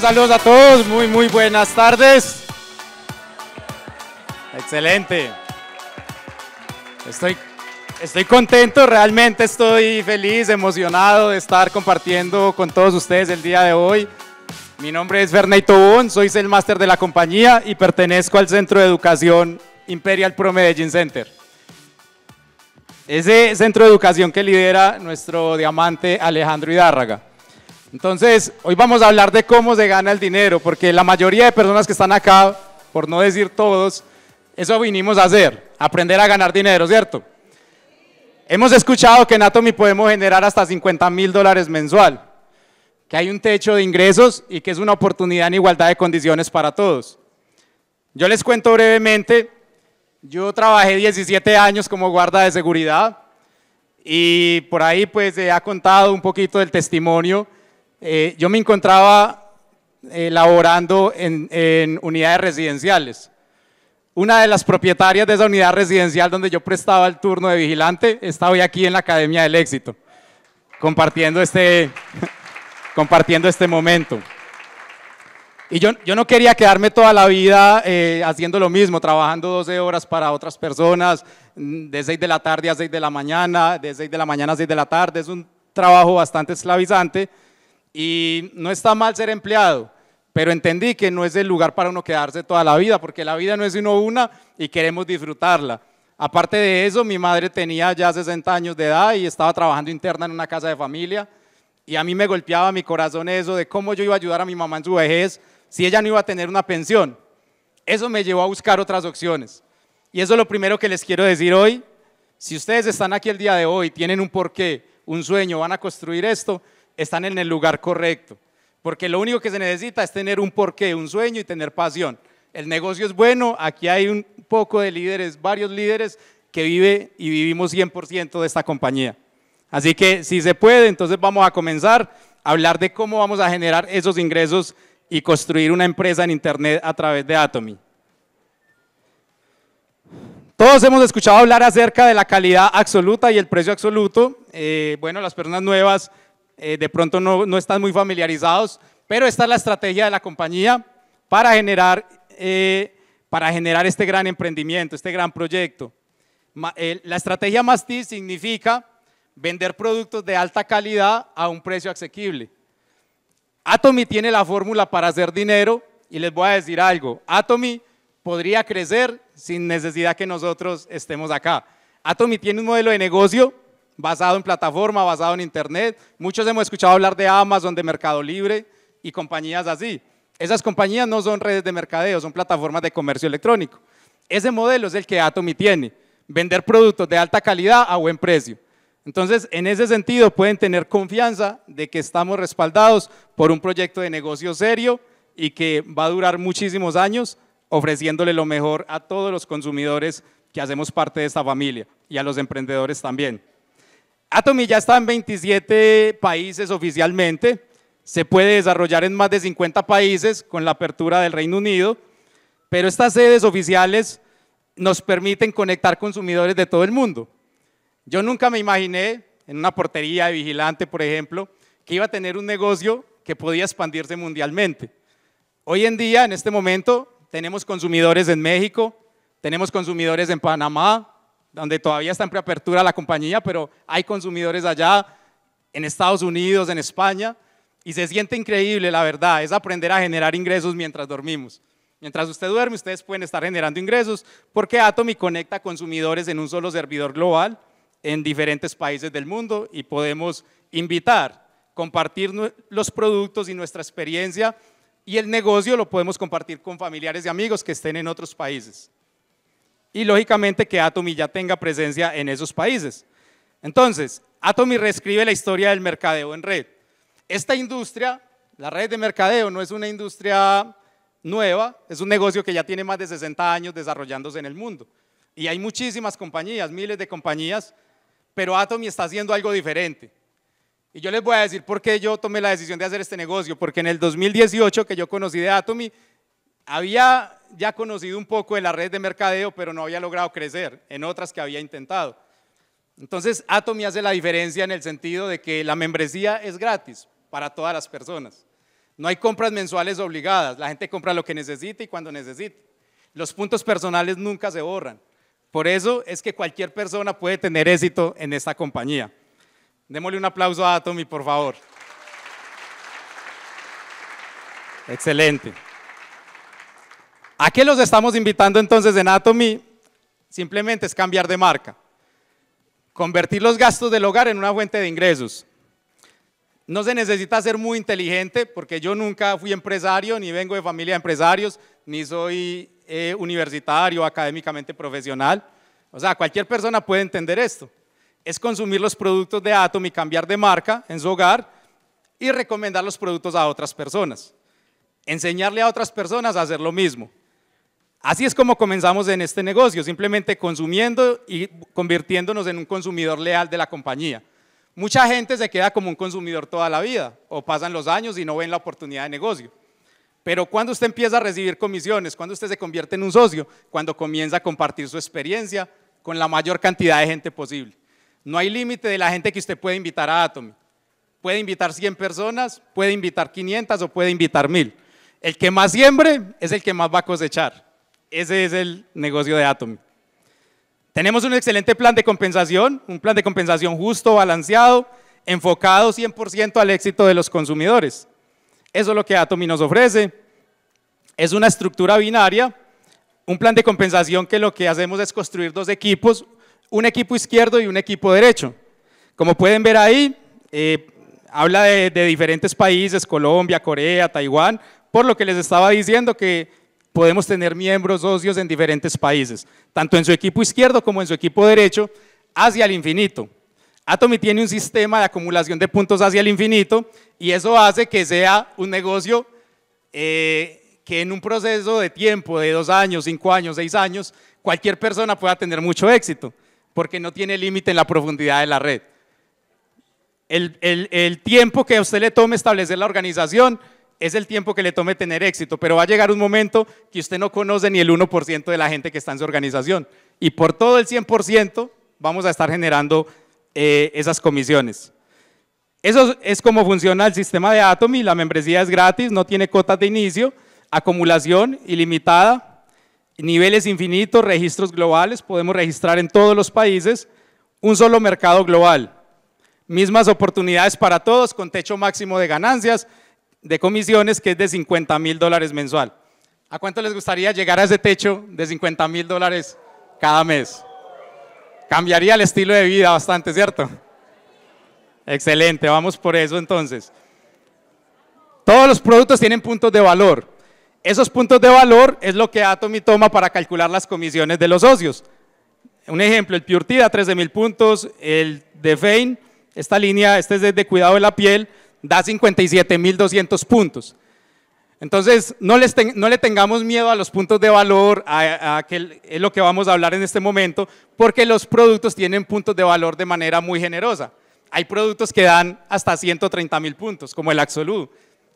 saludos a todos, muy muy buenas tardes. Excelente. Estoy, estoy contento, realmente estoy feliz, emocionado de estar compartiendo con todos ustedes el día de hoy. Mi nombre es Ferney Tobón, soy el máster de la compañía y pertenezco al Centro de Educación Imperial Pro Medellín Center. Ese centro de educación que lidera nuestro diamante Alejandro Hidárraga. Entonces, hoy vamos a hablar de cómo se gana el dinero, porque la mayoría de personas que están acá, por no decir todos, eso vinimos a hacer, aprender a ganar dinero, ¿cierto? Hemos escuchado que en Atomy podemos generar hasta 50 mil dólares mensual, que hay un techo de ingresos y que es una oportunidad en igualdad de condiciones para todos. Yo les cuento brevemente, yo trabajé 17 años como guarda de seguridad y por ahí pues he contado un poquito del testimonio eh, yo me encontraba eh, laborando en, unidades residenciales. Una de las propietarias de esa unidad residencial donde yo prestaba el turno de vigilante está hoy aquí en la Academia del Éxito, compartiendo este, compartiendo este momento. Y yo, yo, no quería quedarme toda la vida eh, haciendo lo mismo, trabajando 12 horas para otras personas, mm, de 6 de la tarde a 6 de la mañana, de 6 de la mañana a 6 de la tarde. Es un trabajo bastante esclavizante, y no está mal ser empleado, pero entendí que no es el lugar para uno quedarse toda la vida, porque la vida no es sino una y queremos disfrutarla. Aparte de eso, mi madre tenía ya 60 años de edad y estaba trabajando interna en una casa de familia. Y a mí me golpeaba mi corazón eso de cómo yo iba a ayudar a mi mamá en su vejez si ella no iba a tener una pensión. Eso me llevó a buscar otras opciones. Y eso es lo primero que les quiero decir hoy. Si ustedes están aquí el día de hoy, tienen un porqué, un sueño, van a construir esto, están en el lugar correcto. Porque lo único que se necesita es tener un porqué, un sueño y tener pasión. El negocio es bueno, aquí hay un poco de líderes, varios líderes que vive y vivimos 100% de esta compañía. Así que si se puede, entonces vamos a comenzar a hablar de cómo vamos a generar esos ingresos y construir una empresa en Internet a través de Atomy. Todos hemos escuchado hablar acerca de la calidad absoluta y el precio absoluto. Eh, bueno, las personas nuevas eh, de pronto no, están muy familiarizados, pero esta es la estrategia de la compañía para generar, eh, este gran emprendimiento, este gran proyecto. La estrategia MASTI significa vender productos de alta calidad a un precio asequible. Atomy tiene la fórmula para hacer dinero y les voy a decir algo. Atomy podría crecer sin necesidad que nosotros estemos acá. Atomy tiene un modelo de negocio basado en plataforma, basado en Internet. Muchos hemos escuchado hablar de Amazon, de Mercado Libre y compañías así. Esas compañías no son redes de mercadeo, son plataformas de comercio electrónico. Ese modelo es el que Atomy tiene, vender productos de alta calidad a buen precio. Entonces, en ese sentido, pueden tener confianza de que estamos respaldados por un proyecto de negocio serio y que va a durar muchísimos años ofreciéndole lo mejor a todos los consumidores que hacemos parte de esta familia y a los emprendedores también. Atomy ya está en 27 países oficialmente, se puede desarrollar en más de 50 países con la apertura del Reino Unido, pero estas sedes oficiales nos permiten conectar consumidores de todo el mundo. Yo nunca me imaginé en una portería de vigilante, por ejemplo, que iba a tener un negocio que podía expandirse mundialmente. Hoy en día, en este momento, tenemos consumidores en México, tenemos consumidores en Panamá, donde todavía está en preapertura la compañía, pero hay consumidores allá, en Estados Unidos, en España, y se siente increíble, la verdad, es aprender a generar ingresos mientras dormimos. Mientras usted duerme, ustedes pueden estar generando ingresos porque Atomy conecta consumidores en un solo servidor global en diferentes países del mundo y podemos invitar, compartir los productos y nuestra experiencia y el negocio lo podemos compartir con familiares y amigos que estén en otros países y lógicamente que Atomy ya tenga presencia en esos países. Entonces, Atomi reescribe la historia del mercadeo en red. Esta industria, la red de mercadeo, no es una industria nueva, es un negocio que ya tiene más de 60 años desarrollándose en el mundo. Y hay muchísimas compañías, miles de compañías, pero Atomy está haciendo algo diferente. Y yo les voy a decir por qué yo tomé la decisión de hacer este negocio, porque en el 2018 que yo conocí de Atomy, había ya conocido un poco de la red de mercadeo, pero no había logrado crecer en otras que había intentado. Entonces, Atomy hace la diferencia en el sentido de que la membresía es gratis para todas las personas. No hay compras mensuales obligadas. La gente compra lo que necesita y cuando necesite. Los puntos personales nunca se borran. Por eso es que cualquier persona puede tener éxito en esta compañía. Démosle un aplauso a Atomy, por favor. Excelente. ¿A qué los estamos invitando entonces en Atomy? Simplemente es cambiar de marca. Convertir los gastos del hogar en una fuente de ingresos. No se necesita ser muy inteligente porque yo nunca fui empresario, ni vengo de familia de empresarios, ni soy eh, universitario, académicamente profesional. O sea, cualquier persona puede entender esto. Es consumir los productos de Atomy, cambiar de marca en su hogar y recomendar los productos a otras personas. Enseñarle a otras personas a hacer lo mismo. Así es como comenzamos en este negocio, simplemente consumiendo y convirtiéndonos en un consumidor leal de la compañía. Mucha gente se queda como un consumidor toda la vida o pasan los años y no ven la oportunidad de negocio. Pero cuando usted empieza a recibir comisiones, cuando usted se convierte en un socio, cuando comienza a compartir su experiencia con la mayor cantidad de gente posible. No hay límite de la gente que usted puede invitar a Atomy. Puede invitar 100 personas, puede invitar 500 o puede invitar 1000. El que más siembre es el que más va a cosechar. Ese es el negocio de Atomi. Tenemos un excelente plan de compensación, un plan de compensación justo, balanceado, enfocado 100% al éxito de los consumidores. Eso es lo que Atomy nos ofrece. Es una estructura binaria, un plan de compensación que lo que hacemos es construir dos equipos, un equipo izquierdo y un equipo derecho. Como pueden ver ahí, eh, habla de, de diferentes países, Colombia, Corea, Taiwán, por lo que les estaba diciendo que podemos tener miembros socios en diferentes países, tanto en su equipo izquierdo como en su equipo derecho, hacia el infinito. Atomy tiene un sistema de acumulación de puntos hacia el infinito y eso hace que sea un negocio eh, que en un proceso de tiempo de dos años, cinco años, seis años, cualquier persona pueda tener mucho éxito porque no tiene límite en la profundidad de la red. El, el tiempo que a usted le tome establecer la organización es el tiempo que le tome tener éxito, pero va a llegar un momento que usted no conoce ni el 1% de la gente que está en su organización. Y por todo el 100% vamos a estar generando eh, esas comisiones. Eso es como funciona el sistema de Atomy. La membresía es gratis, no tiene cotas de inicio, acumulación ilimitada, niveles infinitos, registros globales, podemos registrar en todos los países, un solo mercado global, mismas oportunidades para todos con techo máximo de ganancias de comisiones que es de 50 mil dólares mensual. ¿A cuánto les gustaría llegar a ese techo de 50 mil dólares cada mes? Cambiaría el estilo de vida bastante, ¿cierto? Excelente, vamos por eso entonces. Todos los productos tienen puntos de valor. Esos puntos de valor es lo que Atomy toma para calcular las comisiones de los socios. Un ejemplo, el Purtida, 13 mil puntos, el de Fein, esta línea, este es de cuidado de la piel, da 57.200 puntos. Entonces, no, le tengamos miedo a los puntos de valor, a, es lo que vamos a hablar en este momento, porque los productos tienen puntos de valor de manera muy generosa. Hay productos que dan hasta 130.000 puntos, como el Axolú.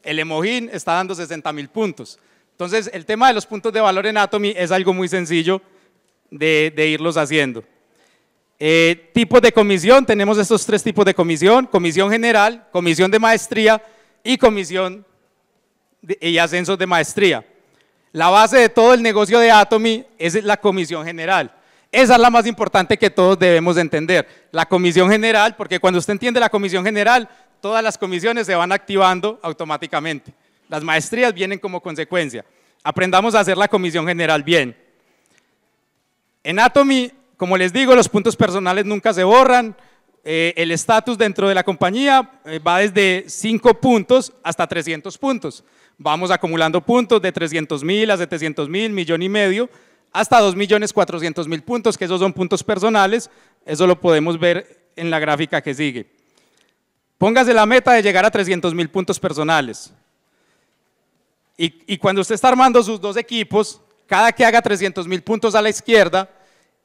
El Emojin está dando 60.000 puntos. Entonces, el tema de los puntos de valor en Atomy es algo muy sencillo de, de irlos haciendo. Eh, tipos de comisión, tenemos estos tres tipos de comisión, comisión general, comisión de maestría y comisión y ascensos de maestría. La base de todo el negocio de Atomy es la comisión general. Esa es la más importante que todos debemos entender. La comisión general, porque cuando usted entiende la comisión general, todas las comisiones se van activando automáticamente. Las maestrías vienen como consecuencia. Aprendamos a hacer la comisión general bien. En Atomy como les digo, los puntos personales nunca se borran. Eh, el estatus dentro de la compañía eh, va desde 5 puntos hasta 300 puntos. Vamos acumulando puntos de 300 mil a 700 mil, millón y medio, hasta 2 millones mil puntos, que esos son puntos personales. Eso lo podemos ver en la gráfica que sigue. Póngase la meta de llegar a 300 mil puntos personales. Y, y cuando usted está armando sus dos equipos, cada que haga 300 mil puntos a la izquierda,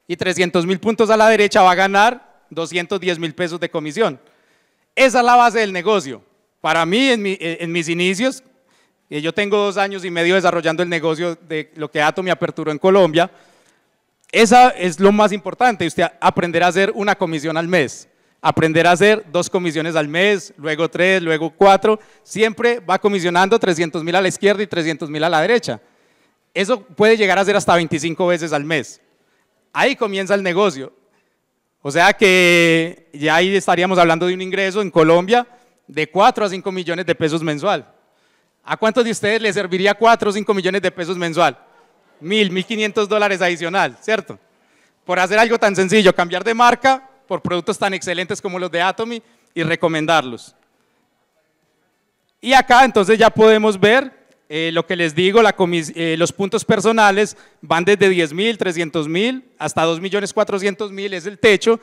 y 300 mil puntos a la derecha va a ganar 210 mil pesos de comisión. Esa es la base del negocio. Para mí, en, eh, mis inicios, eh, yo tengo dos años y medio desarrollando el negocio de lo que Atom me aperturó en Colombia. Esa es lo más importante, usted aprender a hacer una comisión al mes, aprender a hacer dos comisiones al mes, luego tres, luego cuatro, siempre va comisionando 300 mil a la izquierda y 300 mil a la derecha. Eso puede llegar a ser hasta 25 veces al mes ahí comienza el negocio. O sea que ya ahí estaríamos hablando de un ingreso en Colombia de 4 a 5 millones de pesos mensual. ¿A cuántos de ustedes les serviría 4 o 5 millones de pesos mensual? Mil, 1.500 dólares adicional, ¿cierto? Por hacer algo tan sencillo, cambiar de marca por productos tan excelentes como los de Atomy y recomendarlos. Y acá entonces ya podemos ver eh, lo que les digo, eh, los puntos personales van desde 10 mil, 300 mil, hasta 2 millones 400 mil es el techo.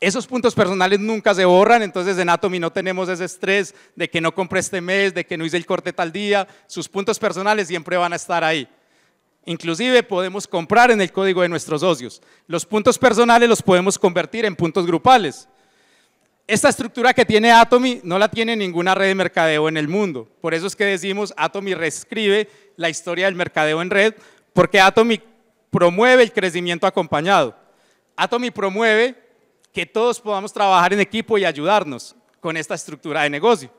Esos puntos personales nunca se borran, entonces en Atomy no tenemos ese estrés de que no compré este mes, de que no hice el corte tal día. Sus puntos personales siempre van a estar ahí. Inclusive podemos comprar en el código de nuestros socios. Los puntos personales los podemos convertir en puntos grupales. Esta estructura que tiene Atomy no la tiene ninguna red de mercadeo en el mundo. Por eso es que decimos Atomy reescribe la historia del mercadeo en red, porque Atomy promueve el crecimiento acompañado. Atomy promueve que todos podamos trabajar en equipo y ayudarnos con esta estructura de negocio.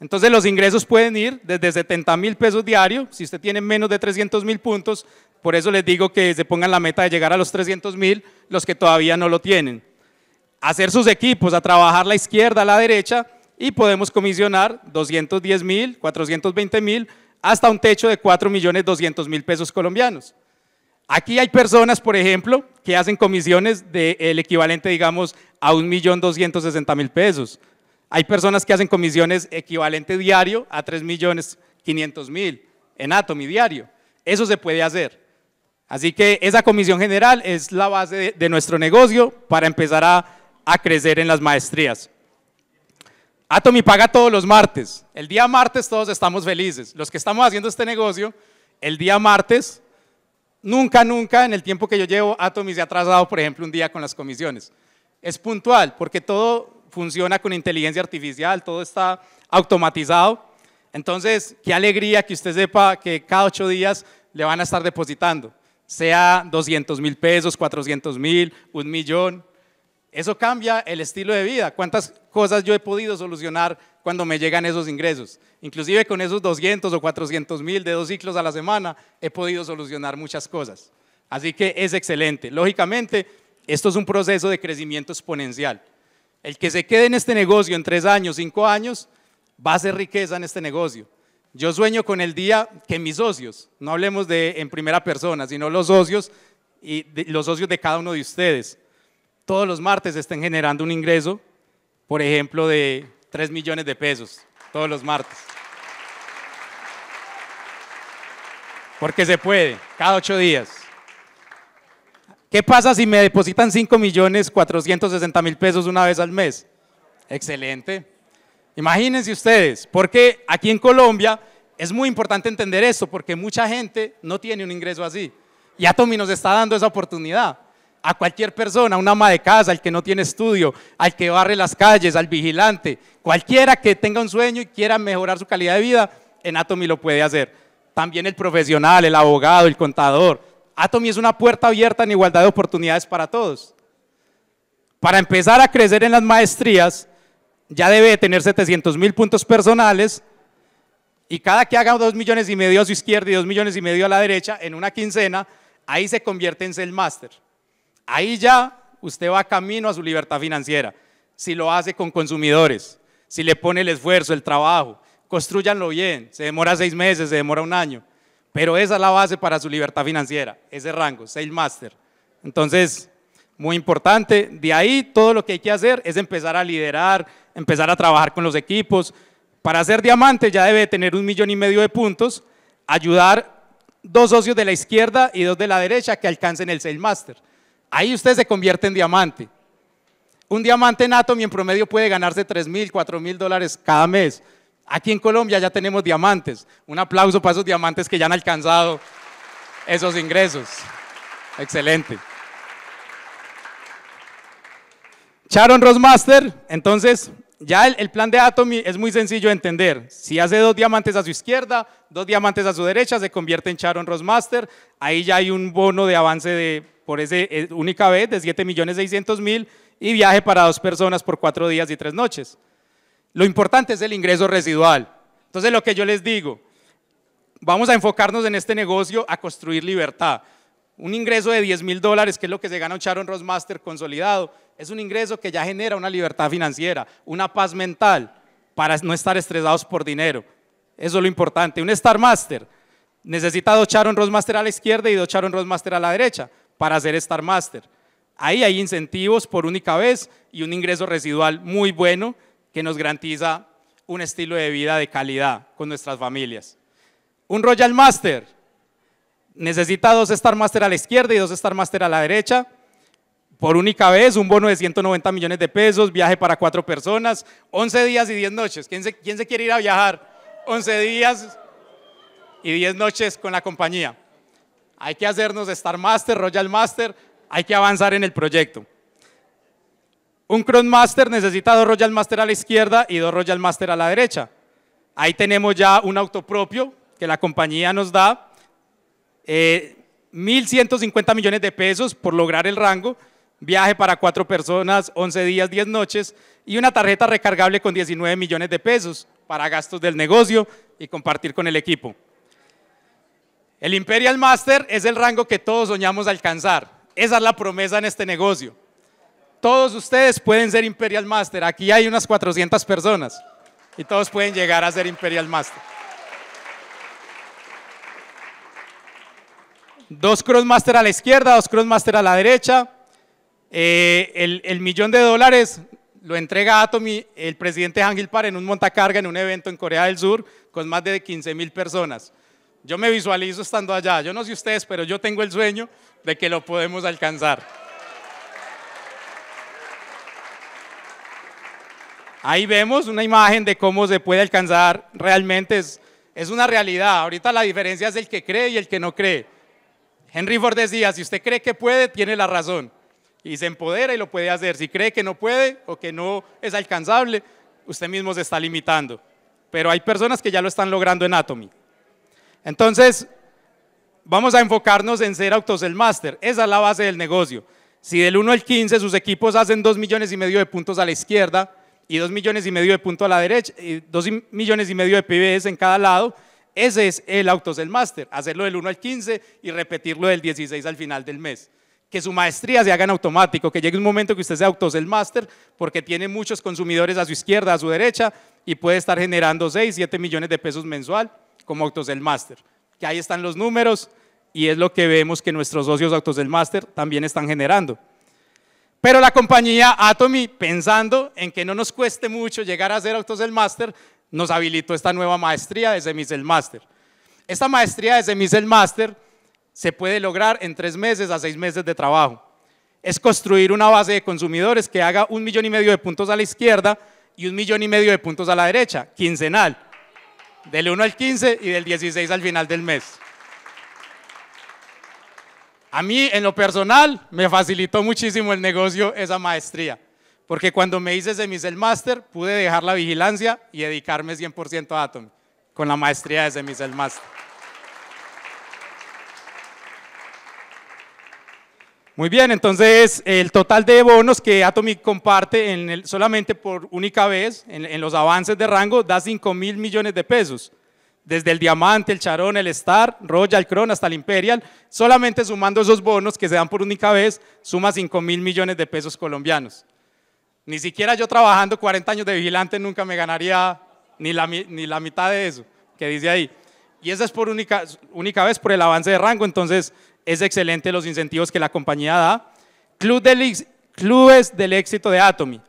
Entonces los ingresos pueden ir desde 70 mil pesos diarios si usted tiene menos de 300 mil puntos, por eso les digo que se pongan la meta de llegar a los 300 mil los que todavía no lo tienen hacer sus equipos, a trabajar la izquierda, la derecha, y podemos comisionar 210 mil, 420 mil, hasta un techo de 4 millones 200 mil pesos colombianos. Aquí hay personas, por ejemplo, que hacen comisiones del equivalente, digamos, a millón mil pesos. Hay personas que hacen comisiones equivalente diario a millones mil en Atomy diario. Eso se puede hacer. Así que esa comisión general es la base de nuestro negocio para empezar a a crecer en las maestrías. Atomy paga todos los martes. El día martes todos estamos felices. Los que estamos haciendo este negocio, el día martes, nunca, nunca en el tiempo que yo llevo, Atomy se ha atrasado, por ejemplo, un día con las comisiones. Es puntual porque todo funciona con inteligencia artificial, todo está automatizado. Entonces, qué alegría que usted sepa que cada ocho días le van a estar depositando, sea 200 mil pesos, 400 mil, un millón. Eso cambia el estilo de vida. ¿Cuántas cosas yo he podido solucionar cuando me llegan esos ingresos? Inclusive con esos 200 o 400 mil de dos ciclos a la semana, he podido solucionar muchas cosas. Así que es excelente. Lógicamente, esto es un proceso de crecimiento exponencial. El que se quede en este negocio en tres años, cinco años, va a ser riqueza en este negocio. Yo sueño con el día que mis socios, no hablemos de en primera persona, sino los socios y los socios de cada uno de ustedes, todos los martes estén generando un ingreso, por ejemplo, de 3 millones de pesos, todos los martes. Porque se puede, cada ocho días. ¿Qué pasa si me depositan 5 millones 460 mil pesos una vez al mes? Excelente. Imagínense ustedes, porque aquí en Colombia es muy importante entender eso, porque mucha gente no tiene un ingreso así. Y Atomi nos está dando esa oportunidad a cualquier persona, un ama de casa, al que no tiene estudio, al que barre las calles, al vigilante, cualquiera que tenga un sueño y quiera mejorar su calidad de vida, en Atomy lo puede hacer. También el profesional, el abogado, el contador. Atomy es una puerta abierta en igualdad de oportunidades para todos. Para empezar a crecer en las maestrías, ya debe tener 700 mil puntos personales y cada que haga 2 millones y medio a su izquierda y 2 millones y medio a la derecha en una quincena, ahí se convierte en el máster. Ahí ya usted va camino a su libertad financiera, si lo hace con consumidores, si le pone el esfuerzo, el trabajo, construyanlo bien, se demora seis meses, se demora un año, pero esa es la base para su libertad financiera, ese rango, Sale Master. Entonces, muy importante, de ahí todo lo que hay que hacer es empezar a liderar, empezar a trabajar con los equipos. Para ser diamante ya debe tener un millón y medio de puntos, ayudar dos socios de la izquierda y dos de la derecha que alcancen el Sale Master. Ahí usted se convierte en diamante. Un diamante en Atomy en promedio puede ganarse 3 mil, 4 mil dólares cada mes. Aquí en Colombia ya tenemos diamantes. Un aplauso para esos diamantes que ya han alcanzado esos ingresos. Excelente. Sharon Rosmaster, entonces ya el, plan de Atomy es muy sencillo de entender. Si hace dos diamantes a su izquierda, dos diamantes a su derecha, se convierte en charon Rosmaster. Ahí ya hay un bono de avance de por esa eh, única vez de 7.600.000 millones mil y viaje para dos personas por cuatro días y tres noches. Lo importante es el ingreso residual. Entonces lo que yo les digo, vamos a enfocarnos en este negocio a construir libertad. Un ingreso de 10.000 mil dólares, que es lo que se gana un Charon Ross Master consolidado, es un ingreso que ya genera una libertad financiera, una paz mental para no estar estresados por dinero. Eso es lo importante. Un Star Master necesita dos Charon Ross Master a la izquierda y dos Charon Ross Master a la derecha para hacer Star Master. Ahí hay incentivos por única vez y un ingreso residual muy bueno que nos garantiza un estilo de vida de calidad con nuestras familias. Un Royal Master necesita dos Star Master a la izquierda y dos Star Master a la derecha. Por única vez, un bono de 190 millones de pesos, viaje para cuatro personas, 11 días y 10 noches. ¿Quién se, quién se quiere ir a viajar? 11 días y 10 noches con la compañía hay que hacernos Star Master, Royal Master, hay que avanzar en el proyecto. Un Crown Master necesita dos Royal Master a la izquierda y dos Royal Master a la derecha. Ahí tenemos ya un auto propio que la compañía nos da, eh, 1.150 millones de pesos por lograr el rango, viaje para cuatro personas, 11 días, 10 noches, y una tarjeta recargable con 19 millones de pesos para gastos del negocio y compartir con el equipo. El Imperial Master es el rango que todos soñamos alcanzar. Esa es la promesa en este negocio. Todos ustedes pueden ser Imperial Master. Aquí hay unas 400 personas y todos pueden llegar a ser Imperial Master. Dos Master a la izquierda, dos Master a la derecha. Eh, el, millón de dólares lo entrega Atomy, el presidente Ángel Par, en un montacarga en un evento en Corea del Sur con más de 15 mil personas. Yo me visualizo estando allá. Yo no sé ustedes, pero yo tengo el sueño de que lo podemos alcanzar. Ahí vemos una imagen de cómo se puede alcanzar realmente. Es, es una realidad. Ahorita la diferencia es el que cree y el que no cree. Henry Ford decía, si usted cree que puede, tiene la razón. Y se empodera y lo puede hacer. Si cree que no puede o que no es alcanzable, usted mismo se está limitando. Pero hay personas que ya lo están logrando en Atomy. Entonces, vamos a enfocarnos en ser autos Master. Esa es la base del negocio. Si del 1 al 15 sus equipos hacen 2 millones y medio de puntos a la izquierda y 2 millones y medio de puntos a la derecha y 2 millones y medio de PBs en cada lado, ese es el autos Master. Hacerlo del 1 al 15 y repetirlo del 16 al final del mes. Que su maestría se haga en automático, que llegue un momento que usted sea autos Master, porque tiene muchos consumidores a su izquierda, a su derecha y puede estar generando 6, 7 millones de pesos mensual como Autos del Máster. Que ahí están los números y es lo que vemos que nuestros socios Autos del Máster también están generando. Pero la compañía Atomy, pensando en que no nos cueste mucho llegar a ser Autos del Máster, nos habilitó esta nueva maestría de semis del Master. Esta maestría de semis del Master se puede lograr en tres meses a seis meses de trabajo. Es construir una base de consumidores que haga un millón y medio de puntos a la izquierda y un millón y medio de puntos a la derecha, quincenal. Del 1 al 15 y del 16 al final del mes. A mí, en lo personal, me facilitó muchísimo el negocio esa maestría, porque cuando me hice Semicel Master, pude dejar la vigilancia y dedicarme 100% a Atom, con la maestría de Semicel Master. Muy bien, entonces el total de bonos que Atomic comparte en solamente por única vez en, los avances de rango da 5 mil millones de pesos. Desde el Diamante, el Charón, el Star, Royal Crown hasta el Imperial, solamente sumando esos bonos que se dan por única vez, suma 5 mil millones de pesos colombianos. Ni siquiera yo trabajando 40 años de vigilante nunca me ganaría ni la, ni la mitad de eso que dice ahí. Y eso es por única, única vez por el avance de rango, entonces es excelente los incentivos que la compañía da. clubes del éxito de Atomy.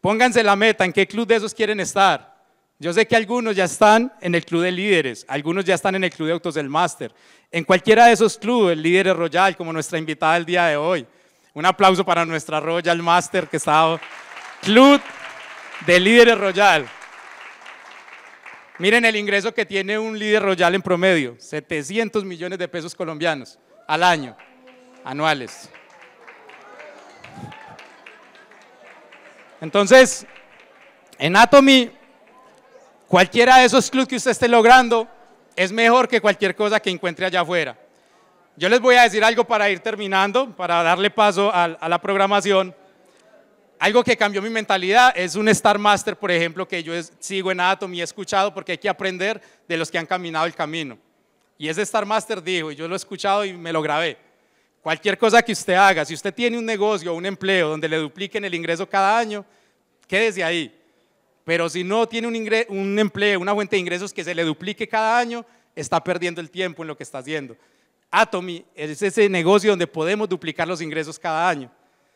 Pónganse la meta, ¿en qué club de esos quieren estar? Yo sé que algunos ya están en el club de líderes, algunos ya están en el club de autos del máster. En cualquiera de esos clubes, líderes Royal, como nuestra invitada del día de hoy. Un aplauso para nuestra Royal Master que está Club de Líderes Royal. Miren el ingreso que tiene un líder royal en promedio, 700 millones de pesos colombianos al año, anuales. Entonces, en Atomy, cualquiera de esos clubes que usted esté logrando es mejor que cualquier cosa que encuentre allá afuera. Yo les voy a decir algo para ir terminando, para darle paso a, la programación. Algo que cambió mi mentalidad es un Star Master, por ejemplo, que yo sigo en Atomy y he escuchado porque hay que aprender de los que han caminado el camino. Y ese Star Master dijo, y yo lo he escuchado y me lo grabé. Cualquier cosa que usted haga, si usted tiene un negocio o un empleo donde le dupliquen el ingreso cada año, quédese ahí. Pero si no tiene un, empleo, una fuente de ingresos que se le duplique cada año, está perdiendo el tiempo en lo que está haciendo. Atomy es ese negocio donde podemos duplicar los ingresos cada año.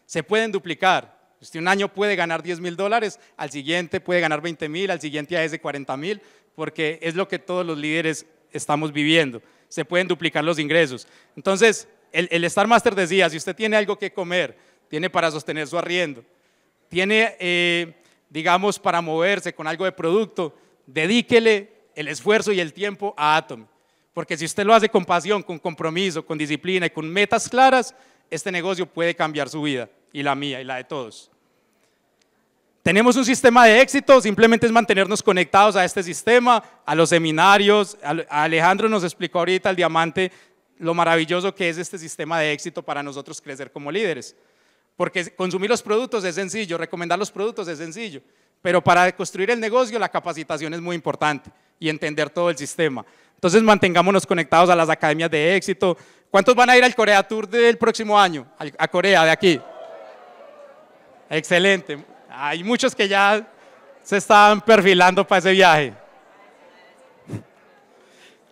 Se pueden duplicar. Usted un año puede ganar 10 mil dólares, al siguiente puede ganar 20 mil, al siguiente es de 40 mil, porque es lo que todos los líderes estamos viviendo. Se pueden duplicar los ingresos. Entonces, el, el Star Master decía, si usted tiene algo que comer, tiene para sostener su arriendo, tiene, eh, digamos, para moverse con algo de producto, dedíquele el esfuerzo y el tiempo a Atom. Porque si usted lo hace con pasión, con compromiso, con disciplina y con metas claras, este negocio puede cambiar su vida y la mía y la de todos. Tenemos un sistema de éxito, simplemente es mantenernos conectados a este sistema, a los seminarios. Alejandro nos explicó ahorita el diamante, lo maravilloso que es este sistema de éxito para nosotros crecer como líderes. Porque consumir los productos es sencillo, recomendar los productos es sencillo, pero para construir el negocio la capacitación es muy importante y entender todo el sistema. Entonces mantengámonos conectados a las academias de éxito. ¿Cuántos van a ir al Corea Tour del próximo año? A Corea, de aquí. Excelente. Hay muchos que ya se estaban perfilando para ese viaje.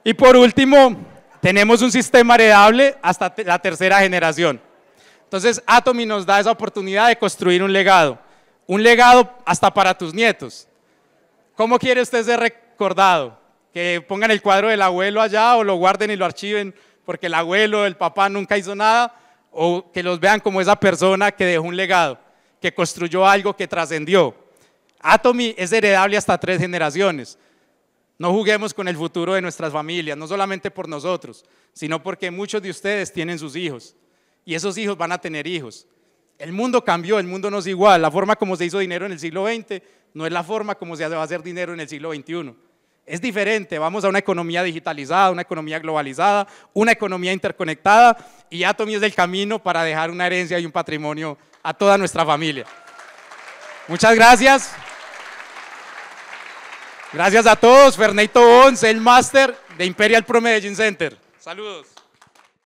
Y por último, tenemos un sistema heredable hasta la tercera generación. Entonces, Atomy nos da esa oportunidad de construir un legado, un legado hasta para tus nietos. ¿Cómo quiere usted ser recordado? Que pongan el cuadro del abuelo allá o lo guarden y lo archiven porque el abuelo, el papá nunca hizo nada, o que los vean como esa persona que dejó un legado que construyó algo que trascendió. Atomy es heredable hasta tres generaciones. No juguemos con el futuro de nuestras familias, no solamente por nosotros, sino porque muchos de ustedes tienen sus hijos y esos hijos van a tener hijos. El mundo cambió, el mundo no es igual. La forma como se hizo dinero en el siglo XX no es la forma como se va a hacer dinero en el siglo XXI. Es diferente, vamos a una economía digitalizada, una economía globalizada, una economía interconectada y Atomy es el camino para dejar una herencia y un patrimonio a toda nuestra familia. Muchas gracias. Gracias a todos, Ferneto Bons, el máster de Imperial Pro Center. Saludos.